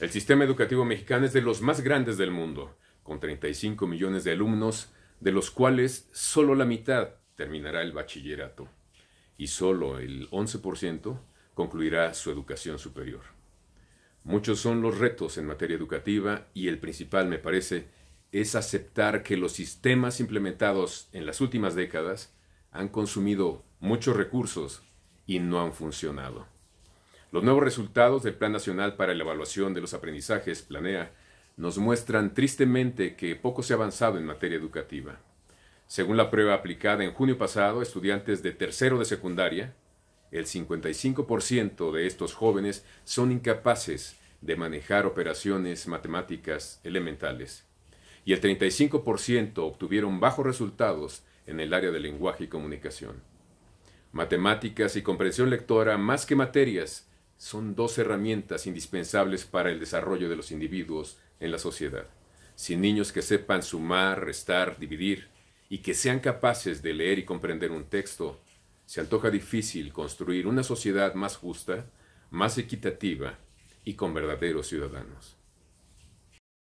El sistema educativo mexicano es de los más grandes del mundo, con 35 millones de alumnos, de los cuales solo la mitad terminará el bachillerato y solo el 11% concluirá su educación superior. Muchos son los retos en materia educativa y el principal, me parece, es aceptar que los sistemas implementados en las últimas décadas han consumido muchos recursos y no han funcionado. Los nuevos resultados del Plan Nacional para la Evaluación de los Aprendizajes, Planea, nos muestran tristemente que poco se ha avanzado en materia educativa. Según la prueba aplicada en junio pasado, estudiantes de tercero de secundaria, el 55% de estos jóvenes son incapaces de manejar operaciones matemáticas elementales y el 35% obtuvieron bajos resultados en el área de lenguaje y comunicación. Matemáticas y comprensión lectora, más que materias, son dos herramientas indispensables para el desarrollo de los individuos en la sociedad. Sin niños que sepan sumar, restar, dividir y que sean capaces de leer y comprender un texto, se antoja difícil construir una sociedad más justa, más equitativa y con verdaderos ciudadanos.